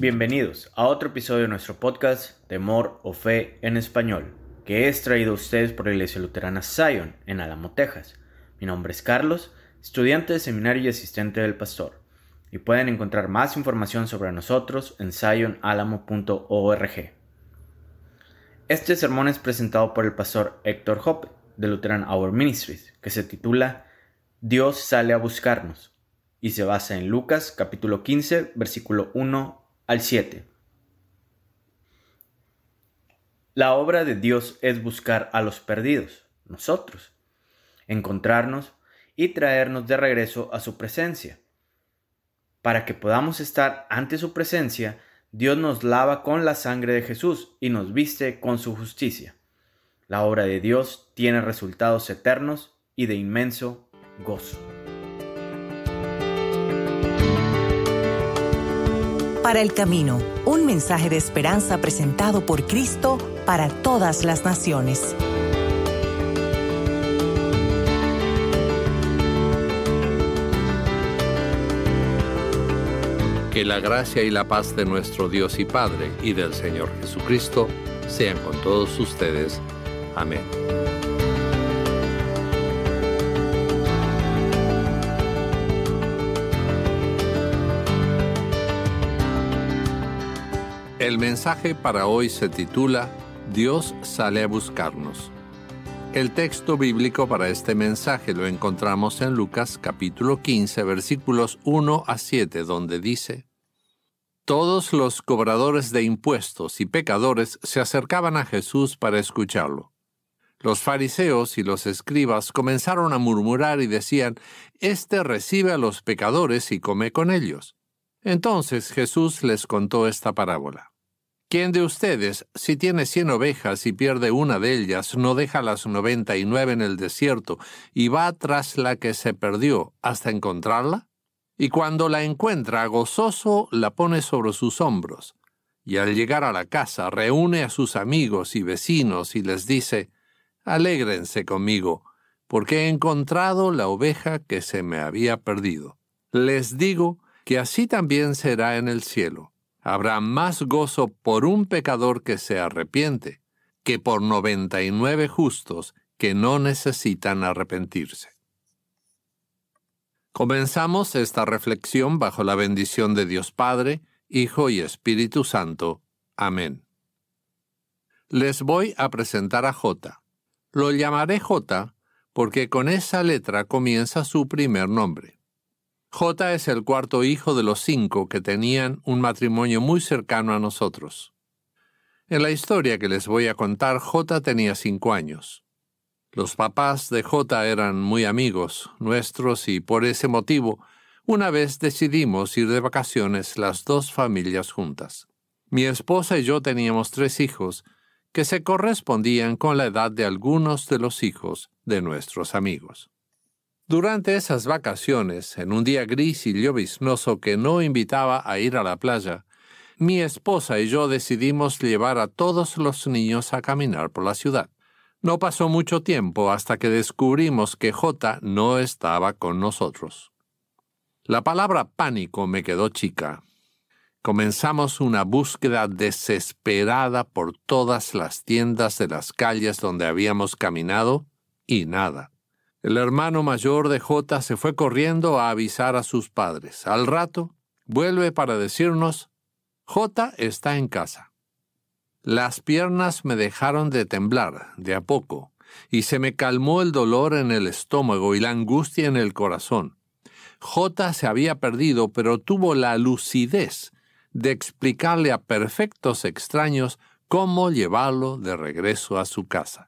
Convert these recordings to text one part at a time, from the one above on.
Bienvenidos a otro episodio de nuestro podcast Temor o Fe en Español, que es traído a ustedes por la Iglesia Luterana Zion en Alamo, Texas. Mi nombre es Carlos, estudiante de seminario y asistente del pastor, y pueden encontrar más información sobre nosotros en zionalamo.org. Este sermón es presentado por el pastor Héctor Hoppe de Lutheran Our Ministries, que se titula Dios sale a buscarnos y se basa en Lucas capítulo 15, versículo 1 al 7. La obra de Dios es buscar a los perdidos, nosotros, encontrarnos y traernos de regreso a su presencia. Para que podamos estar ante su presencia, Dios nos lava con la sangre de Jesús y nos viste con su justicia. La obra de Dios tiene resultados eternos y de inmenso gozo. para el camino, un mensaje de esperanza presentado por Cristo para todas las naciones. Que la gracia y la paz de nuestro Dios y Padre y del Señor Jesucristo sean con todos ustedes. Amén. El mensaje para hoy se titula Dios sale a buscarnos. El texto bíblico para este mensaje lo encontramos en Lucas capítulo 15 versículos 1 a 7 donde dice, Todos los cobradores de impuestos y pecadores se acercaban a Jesús para escucharlo. Los fariseos y los escribas comenzaron a murmurar y decían, Este recibe a los pecadores y come con ellos. Entonces Jesús les contó esta parábola. ¿Quién de ustedes, si tiene cien ovejas y pierde una de ellas, no deja las noventa y nueve en el desierto y va tras la que se perdió hasta encontrarla? Y cuando la encuentra gozoso, la pone sobre sus hombros. Y al llegar a la casa, reúne a sus amigos y vecinos y les dice, Alégrense conmigo, porque he encontrado la oveja que se me había perdido. Les digo que así también será en el cielo habrá más gozo por un pecador que se arrepiente que por noventa y nueve justos que no necesitan arrepentirse. Comenzamos esta reflexión bajo la bendición de Dios Padre, Hijo y Espíritu Santo. Amén. Les voy a presentar a J. Lo llamaré J porque con esa letra comienza su primer nombre. J es el cuarto hijo de los cinco que tenían un matrimonio muy cercano a nosotros. En la historia que les voy a contar, J tenía cinco años. Los papás de J eran muy amigos nuestros y por ese motivo, una vez decidimos ir de vacaciones las dos familias juntas. Mi esposa y yo teníamos tres hijos que se correspondían con la edad de algunos de los hijos de nuestros amigos. Durante esas vacaciones, en un día gris y lloviznoso que no invitaba a ir a la playa, mi esposa y yo decidimos llevar a todos los niños a caminar por la ciudad. No pasó mucho tiempo hasta que descubrimos que J no estaba con nosotros. La palabra pánico me quedó chica. Comenzamos una búsqueda desesperada por todas las tiendas de las calles donde habíamos caminado y nada. El hermano mayor de J se fue corriendo a avisar a sus padres. Al rato, vuelve para decirnos, J está en casa. Las piernas me dejaron de temblar, de a poco, y se me calmó el dolor en el estómago y la angustia en el corazón. J se había perdido, pero tuvo la lucidez de explicarle a perfectos extraños cómo llevarlo de regreso a su casa.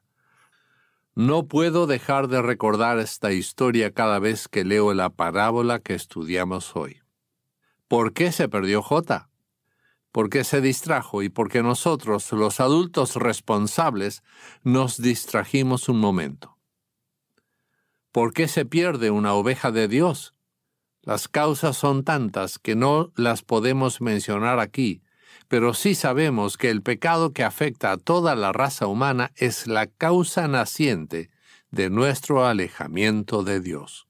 No puedo dejar de recordar esta historia cada vez que leo la parábola que estudiamos hoy. ¿Por qué se perdió J? ¿Por qué se distrajo y porque nosotros, los adultos responsables, nos distrajimos un momento? ¿Por qué se pierde una oveja de Dios? Las causas son tantas que no las podemos mencionar aquí, pero sí sabemos que el pecado que afecta a toda la raza humana es la causa naciente de nuestro alejamiento de Dios.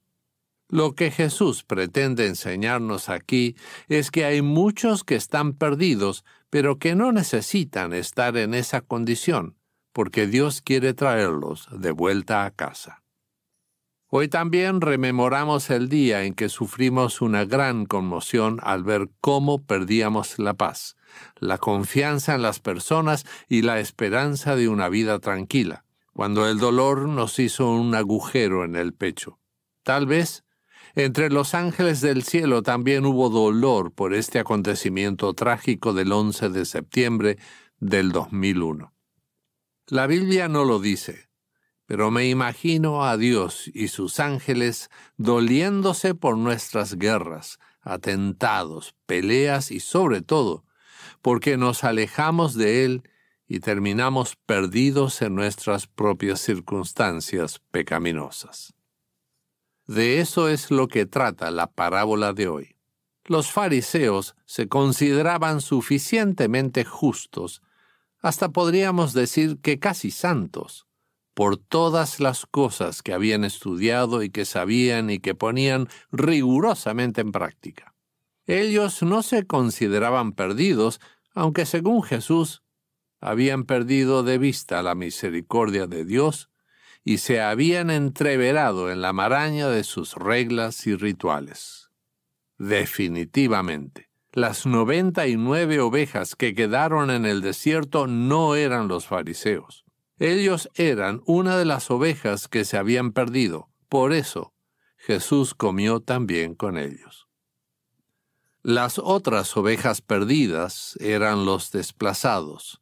Lo que Jesús pretende enseñarnos aquí es que hay muchos que están perdidos, pero que no necesitan estar en esa condición, porque Dios quiere traerlos de vuelta a casa. Hoy también rememoramos el día en que sufrimos una gran conmoción al ver cómo perdíamos la paz la confianza en las personas y la esperanza de una vida tranquila, cuando el dolor nos hizo un agujero en el pecho. Tal vez entre los ángeles del cielo también hubo dolor por este acontecimiento trágico del 11 de septiembre del 2001. La Biblia no lo dice, pero me imagino a Dios y sus ángeles doliéndose por nuestras guerras, atentados, peleas y sobre todo porque nos alejamos de Él y terminamos perdidos en nuestras propias circunstancias pecaminosas. De eso es lo que trata la parábola de hoy. Los fariseos se consideraban suficientemente justos, hasta podríamos decir que casi santos, por todas las cosas que habían estudiado y que sabían y que ponían rigurosamente en práctica. Ellos no se consideraban perdidos, aunque según Jesús habían perdido de vista la misericordia de Dios y se habían entreverado en la maraña de sus reglas y rituales. Definitivamente, las noventa y nueve ovejas que quedaron en el desierto no eran los fariseos. Ellos eran una de las ovejas que se habían perdido. Por eso, Jesús comió también con ellos. Las otras ovejas perdidas eran los desplazados,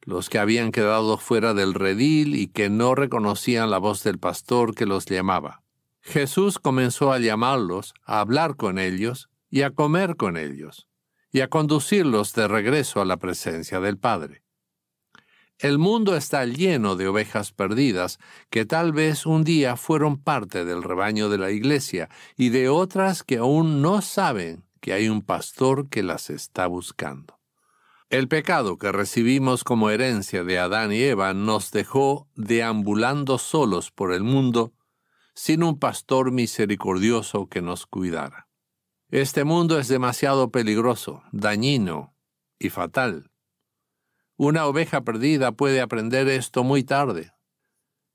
los que habían quedado fuera del redil y que no reconocían la voz del pastor que los llamaba. Jesús comenzó a llamarlos, a hablar con ellos y a comer con ellos, y a conducirlos de regreso a la presencia del Padre. El mundo está lleno de ovejas perdidas que tal vez un día fueron parte del rebaño de la iglesia y de otras que aún no saben que hay un pastor que las está buscando. El pecado que recibimos como herencia de Adán y Eva nos dejó deambulando solos por el mundo, sin un pastor misericordioso que nos cuidara. Este mundo es demasiado peligroso, dañino y fatal. Una oveja perdida puede aprender esto muy tarde.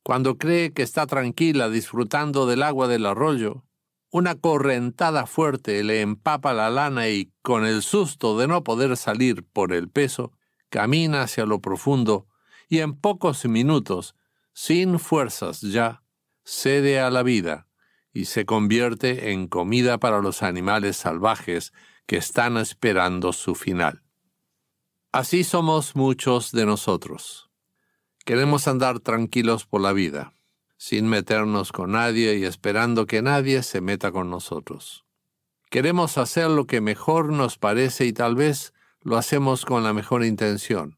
Cuando cree que está tranquila disfrutando del agua del arroyo, una correntada fuerte le empapa la lana y, con el susto de no poder salir por el peso, camina hacia lo profundo y en pocos minutos, sin fuerzas ya, cede a la vida y se convierte en comida para los animales salvajes que están esperando su final. Así somos muchos de nosotros. Queremos andar tranquilos por la vida sin meternos con nadie y esperando que nadie se meta con nosotros. Queremos hacer lo que mejor nos parece y tal vez lo hacemos con la mejor intención.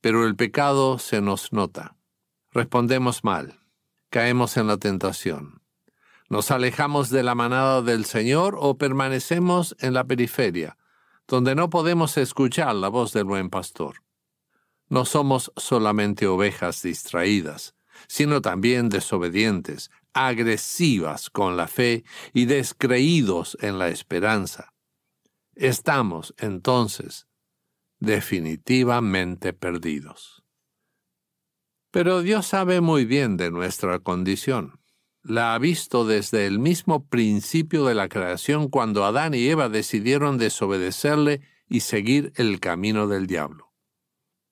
Pero el pecado se nos nota. Respondemos mal. Caemos en la tentación. ¿Nos alejamos de la manada del Señor o permanecemos en la periferia, donde no podemos escuchar la voz del buen pastor? No somos solamente ovejas distraídas, sino también desobedientes, agresivas con la fe y descreídos en la esperanza. Estamos, entonces, definitivamente perdidos. Pero Dios sabe muy bien de nuestra condición. La ha visto desde el mismo principio de la creación cuando Adán y Eva decidieron desobedecerle y seguir el camino del diablo.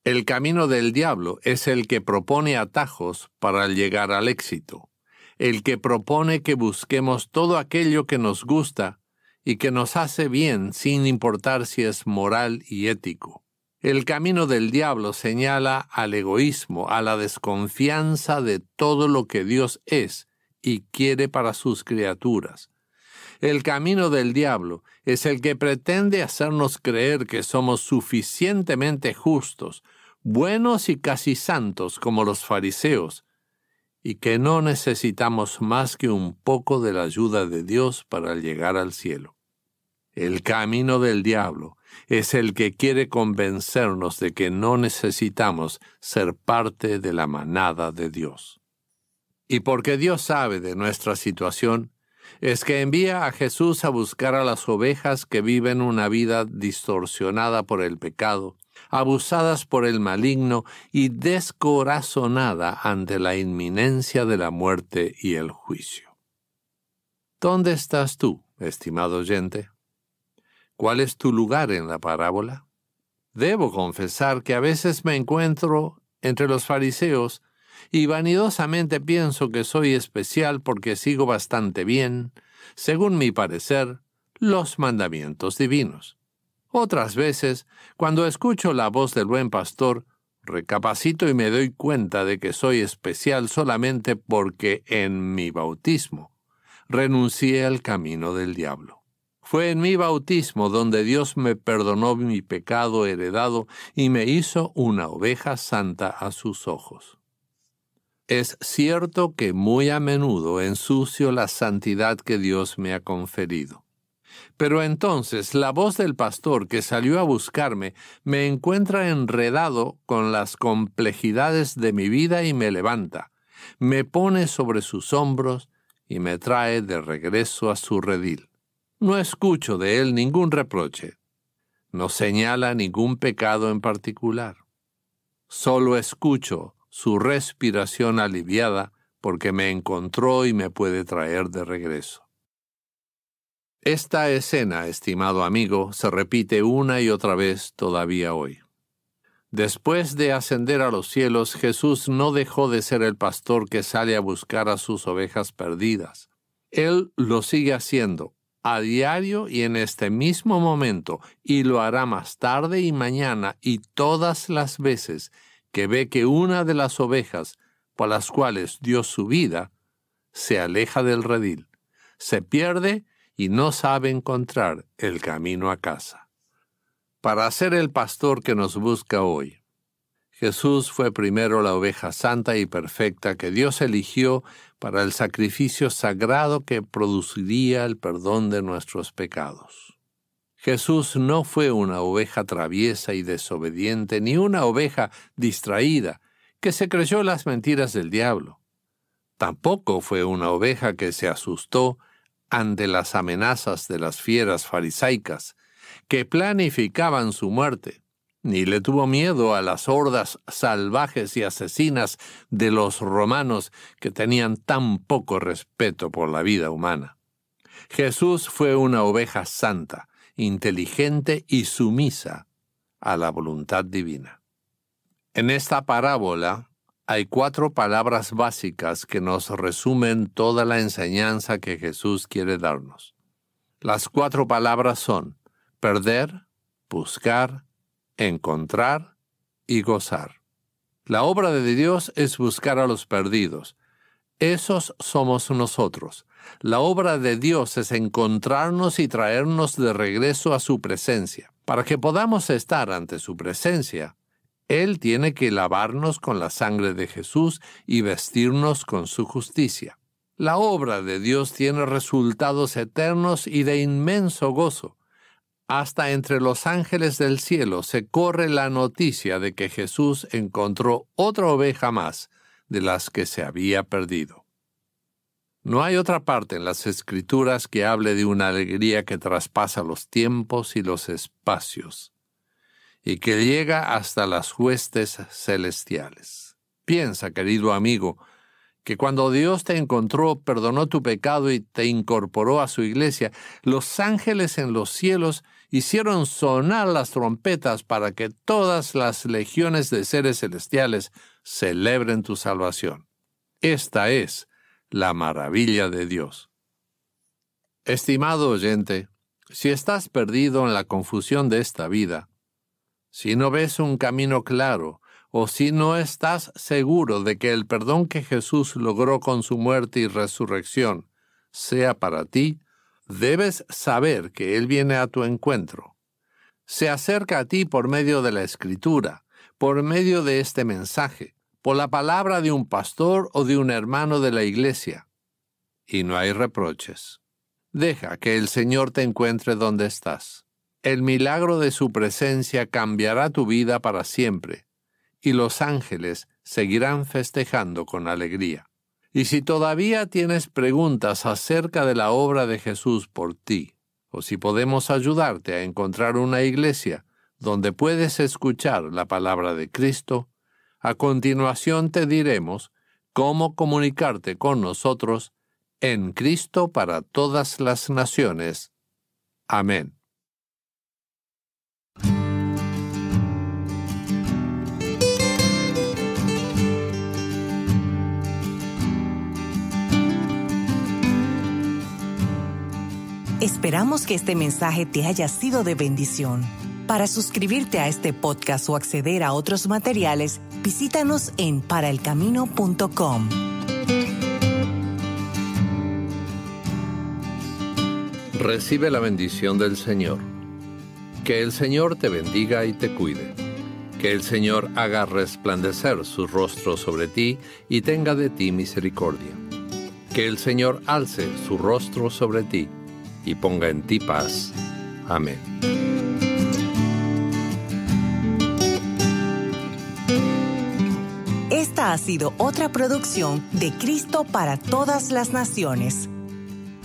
El camino del diablo es el que propone atajos para llegar al éxito, el que propone que busquemos todo aquello que nos gusta y que nos hace bien sin importar si es moral y ético. El camino del diablo señala al egoísmo, a la desconfianza de todo lo que Dios es y quiere para sus criaturas. El camino del diablo es el que pretende hacernos creer que somos suficientemente justos buenos y casi santos como los fariseos, y que no necesitamos más que un poco de la ayuda de Dios para llegar al cielo. El camino del diablo es el que quiere convencernos de que no necesitamos ser parte de la manada de Dios. Y porque Dios sabe de nuestra situación, es que envía a Jesús a buscar a las ovejas que viven una vida distorsionada por el pecado abusadas por el maligno y descorazonada ante la inminencia de la muerte y el juicio. ¿Dónde estás tú, estimado oyente? ¿Cuál es tu lugar en la parábola? Debo confesar que a veces me encuentro entre los fariseos y vanidosamente pienso que soy especial porque sigo bastante bien, según mi parecer, los mandamientos divinos. Otras veces, cuando escucho la voz del buen pastor, recapacito y me doy cuenta de que soy especial solamente porque en mi bautismo renuncié al camino del diablo. Fue en mi bautismo donde Dios me perdonó mi pecado heredado y me hizo una oveja santa a sus ojos. Es cierto que muy a menudo ensucio la santidad que Dios me ha conferido. Pero entonces la voz del pastor que salió a buscarme me encuentra enredado con las complejidades de mi vida y me levanta, me pone sobre sus hombros y me trae de regreso a su redil. No escucho de él ningún reproche, no señala ningún pecado en particular. Solo escucho su respiración aliviada porque me encontró y me puede traer de regreso. Esta escena, estimado amigo, se repite una y otra vez todavía hoy. Después de ascender a los cielos, Jesús no dejó de ser el pastor que sale a buscar a sus ovejas perdidas. Él lo sigue haciendo a diario y en este mismo momento, y lo hará más tarde y mañana y todas las veces que ve que una de las ovejas por las cuales dio su vida se aleja del redil, se pierde y no sabe encontrar el camino a casa. Para ser el pastor que nos busca hoy, Jesús fue primero la oveja santa y perfecta que Dios eligió para el sacrificio sagrado que produciría el perdón de nuestros pecados. Jesús no fue una oveja traviesa y desobediente, ni una oveja distraída, que se creyó las mentiras del diablo. Tampoco fue una oveja que se asustó ante las amenazas de las fieras farisaicas, que planificaban su muerte, ni le tuvo miedo a las hordas salvajes y asesinas de los romanos que tenían tan poco respeto por la vida humana. Jesús fue una oveja santa, inteligente y sumisa a la voluntad divina. En esta parábola, hay cuatro palabras básicas que nos resumen toda la enseñanza que Jesús quiere darnos. Las cuatro palabras son perder, buscar, encontrar y gozar. La obra de Dios es buscar a los perdidos. Esos somos nosotros. La obra de Dios es encontrarnos y traernos de regreso a su presencia, para que podamos estar ante su presencia él tiene que lavarnos con la sangre de Jesús y vestirnos con su justicia. La obra de Dios tiene resultados eternos y de inmenso gozo. Hasta entre los ángeles del cielo se corre la noticia de que Jesús encontró otra oveja más de las que se había perdido. No hay otra parte en las Escrituras que hable de una alegría que traspasa los tiempos y los espacios y que llega hasta las huestes celestiales. Piensa, querido amigo, que cuando Dios te encontró, perdonó tu pecado y te incorporó a su iglesia, los ángeles en los cielos hicieron sonar las trompetas para que todas las legiones de seres celestiales celebren tu salvación. Esta es la maravilla de Dios. Estimado oyente, si estás perdido en la confusión de esta vida, si no ves un camino claro, o si no estás seguro de que el perdón que Jesús logró con su muerte y resurrección sea para ti, debes saber que Él viene a tu encuentro. Se acerca a ti por medio de la escritura, por medio de este mensaje, por la palabra de un pastor o de un hermano de la iglesia. Y no hay reproches. Deja que el Señor te encuentre donde estás. El milagro de su presencia cambiará tu vida para siempre, y los ángeles seguirán festejando con alegría. Y si todavía tienes preguntas acerca de la obra de Jesús por ti, o si podemos ayudarte a encontrar una iglesia donde puedes escuchar la palabra de Cristo, a continuación te diremos cómo comunicarte con nosotros en Cristo para todas las naciones. Amén. Esperamos que este mensaje te haya sido de bendición. Para suscribirte a este podcast o acceder a otros materiales, visítanos en paraelcamino.com. Recibe la bendición del Señor. Que el Señor te bendiga y te cuide. Que el Señor haga resplandecer su rostro sobre ti y tenga de ti misericordia. Que el Señor alce su rostro sobre ti y ponga en ti paz. Amén. Esta ha sido otra producción de Cristo para todas las naciones.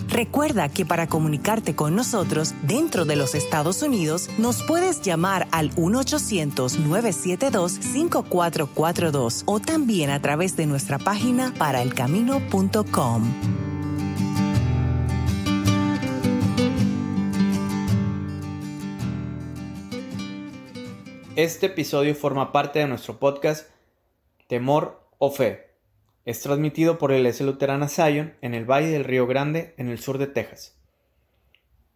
Recuerda que para comunicarte con nosotros dentro de los Estados Unidos nos puedes llamar al 1-800-972-5442 o también a través de nuestra página paraelcamino.com. Este episodio forma parte de nuestro podcast Temor o Fe. Es transmitido por la Iglesia Luterana Zion en el Valle del Río Grande, en el sur de Texas.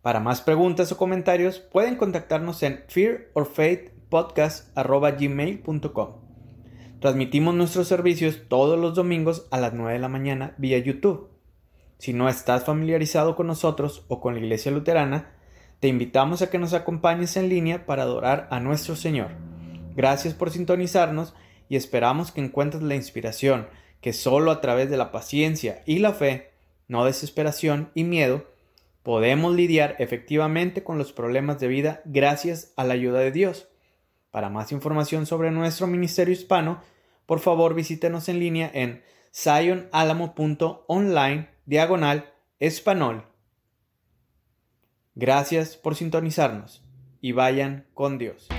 Para más preguntas o comentarios, pueden contactarnos en fearorfaithpodcast.gmail.com. Transmitimos nuestros servicios todos los domingos a las 9 de la mañana vía YouTube. Si no estás familiarizado con nosotros o con la Iglesia Luterana, te invitamos a que nos acompañes en línea para adorar a nuestro Señor. Gracias por sintonizarnos y esperamos que encuentres la inspiración que solo a través de la paciencia y la fe, no desesperación y miedo, podemos lidiar efectivamente con los problemas de vida gracias a la ayuda de Dios. Para más información sobre nuestro ministerio hispano, por favor visítenos en línea en zionalamo.online diagonal Gracias por sintonizarnos y vayan con Dios.